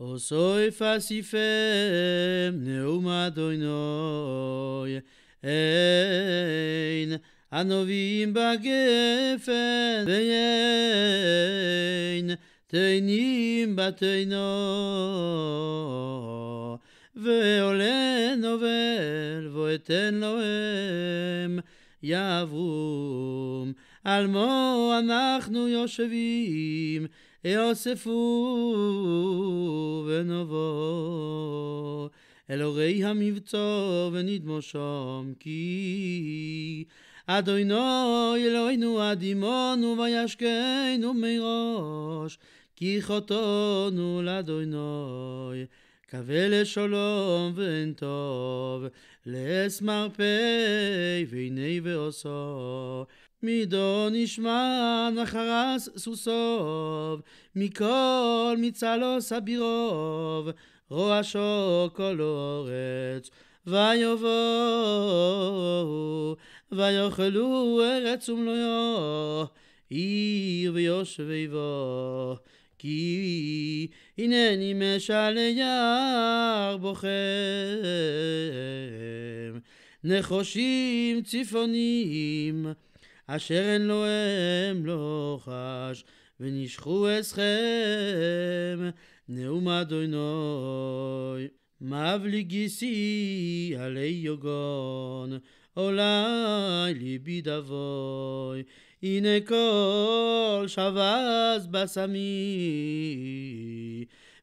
Osoi fasifem neum Adonoi ein anovim bagefen vein teinim bateino ועולה נובל ואתן להם יבום על מו אנחנו יושבים יאספו ונבוא, אל הורי המבצור ונדמו שם כי. אדונו אלוהינו אדימונו וישקנו מראש, כי חוטאנו לאדונו. קווה לשלום ואין טוב, לאס מרפא ועיני ועושו. מידו נשמע נחרס סוסוב, מכל מצלו סבירוב, רועשו כל אורץ. ויבואו, ויאכלו ארץ ומלואו, עיר ויושבי בו. כי הנני יער בוכם, נחושים צפונים. אשר אין לו אם לא חש, ונשכו אסכם נאום אדוני. מבלי גיסי עלי יוגון, אולי ליבי דבוי. הנה כל שבז בסמי.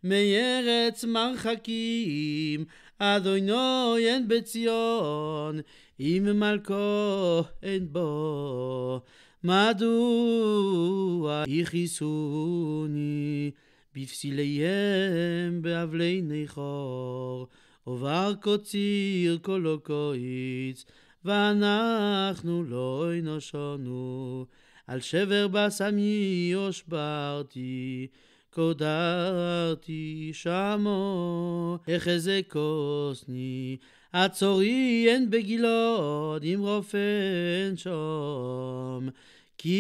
מארץ מרחקים, אדונו אין בציון, אם מלכו אין בו. מדוע יכיסוני בפסיליהם באבלי נחור, עובר קוציר קולו קויץ, ואנחנו לא אנושנו, על שבר בסמי הושברתי. קודרתי שמו, איך איזה החזקוסני, עצורי אין בגילוד, אם אין שום. כי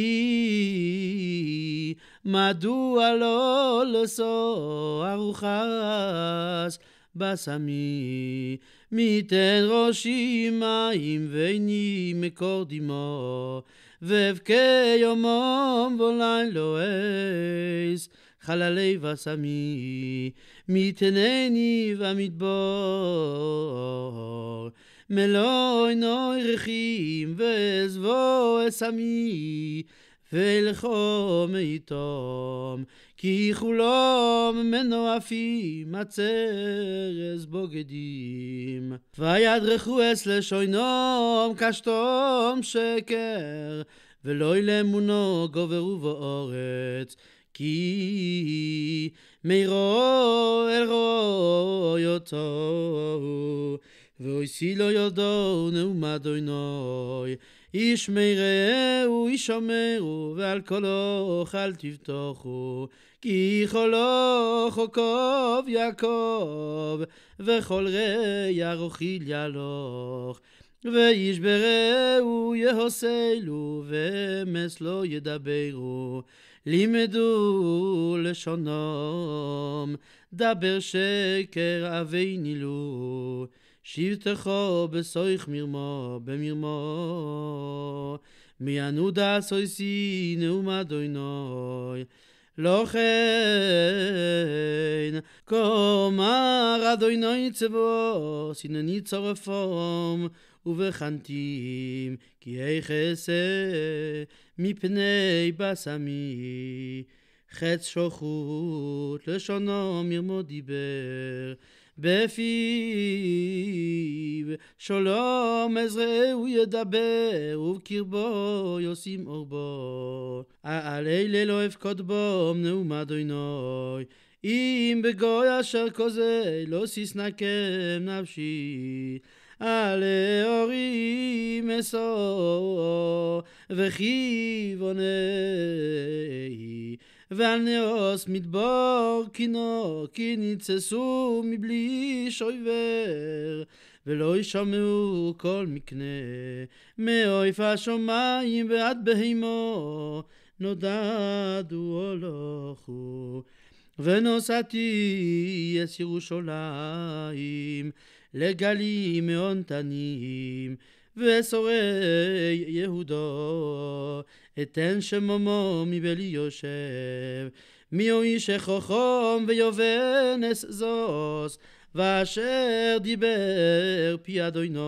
מדוע לא לסוע רוחס בסמי, מיתן ראשי מים ועיני מקור דמו, ואבכה יומם לא אעש. חללי וסמי, מתנני במדבור. מלוי רכים, ועזבו אסמי, וילחום איתום, כי כולם מנועפים עצרס בוגדים. וידרכו אס לשוינום קשתום שקר, ולא ילמונו גובר ובאורץ. כי מירו אל רוי אותו, ואויסי לא יודו נאומה דוינוי, איש מיראו איש אומרו, ועל קולוך אל תבטוחו, כי חולוך עוקב יעקב, וכל רע רוחיל ילוך. ואיש ברעהו יהוסלו, ומס לא ידברו. לימדו לשונם, דבר שקר אבי נילו, שבטחו בסויך מרמו, במרמו. מיענו דעשוי סי נאום אדוני לא כן, כומר אדוני צבו, שינני צורפום, ובחנתים, כי היחסה מפני בשמי, חץ שוחות, לשונו מרמו דיבר. בפיו שלום עזרהו ידבר ובקרבו יושים אור בור. העלי ללא אבכות בום נאום אדוני אם בגוי אשר כוזה לא סיסנקם נפשי עלי אורי מסור וכיווני ועל נאוס מדבור קינו, כי ניצסו מבלי שויבר. ולא ישמעו כל מקנה, מאויף השמיים ועד בהימו, נודדו הולכו. ונוסעתי יש ירושלים, לגלים מאונתנים, וסורי אה, אה, יהודו, אתן שמומו מבלי יושב, מי הוא איש החכם ויובנס זוס, ואשר דיבר פי אדוני,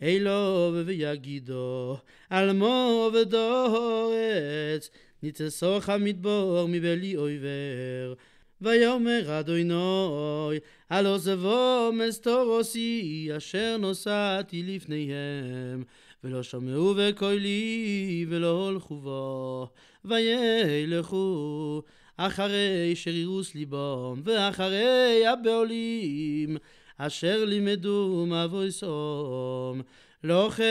אילו ויגידו, אלמו ודורץ, נתסוך המדבור מבלי עובר. ויאמר אדוני, אל עוזבו מסתורוסי, אשר נוסעתי לפניהם, ולא שמעו בקולי, ולא הולכו בו, וילכו, אחרי שרירוס ליבם, ואחרי הבעולים, אשר לימדו מאבוי סום. לא כן,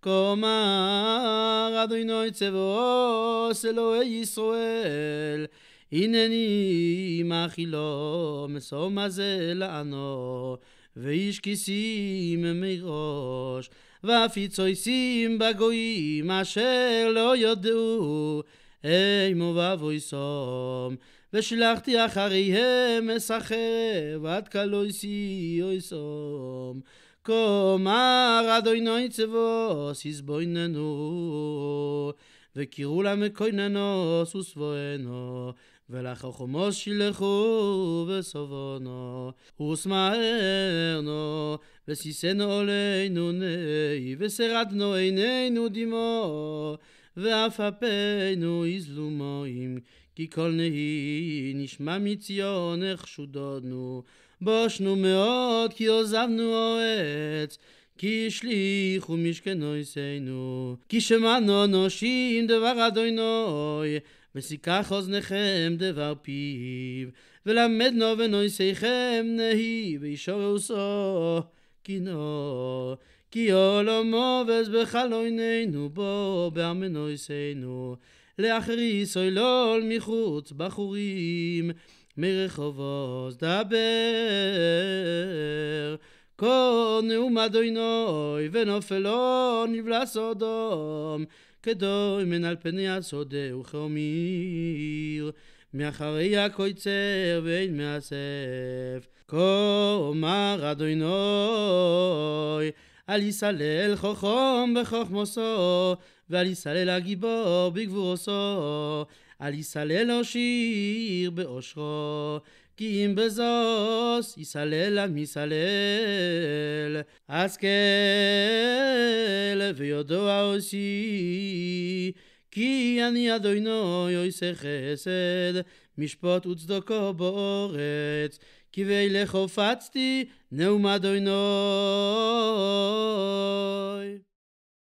כומר אדוני צבאוס אלוהי ישראל, הנני מאכילו מסום הזה לענו, ואיש כיסים מראש, ואפיצו עשים בגויים אשר לא יודעו, אימו ואבוי סום. ושלחתי אחריהם אסחר, ועד כלוי סי אוי סום. כאמר אדוני צבוס יזבויננו וקירו למקויננוס וסבואנו ולחכמוס שילכו וסבונו וסמאנו וסיסנו עולנו נהי ושרדנו עינינו דמו ואף אפינו יזלו מים כי כל נהי נשמע מציון איך שודנו בושנו מאוד כי עוזבנו אוהץ, כי השליכו משכנו עשינו, כי שמענו נושים דבר אדוני, וסיכך אוזניכם דבר פיו, ולמדנו ונויסיכם נהי, וישור וישוררו סו, כי נו, כי עולמו וזבחלויננו בו, בארמנו עשינו, לאחרי סוילול מחוץ בחורים. מרחוב עוז דבר. כל נאום אדוני ונופלו נבלע סודום, כדוי מן על פני הסודה וכאומיר, מאחרי הקויצר ואין מאסף. כה אמר אדוני אל יסלל חכום בחכמוסו, ואל יסלל הגיבור בגבורוסו. אל יסלל אשיר באושרו, כי אם בזוס יסלל אל מסלל, אז כל ויודו האושי, כי אני אדוינו יויסי חסד, משפוט וצדוקו בורץ, כי ואילך הופצתי נאום אדוינוי.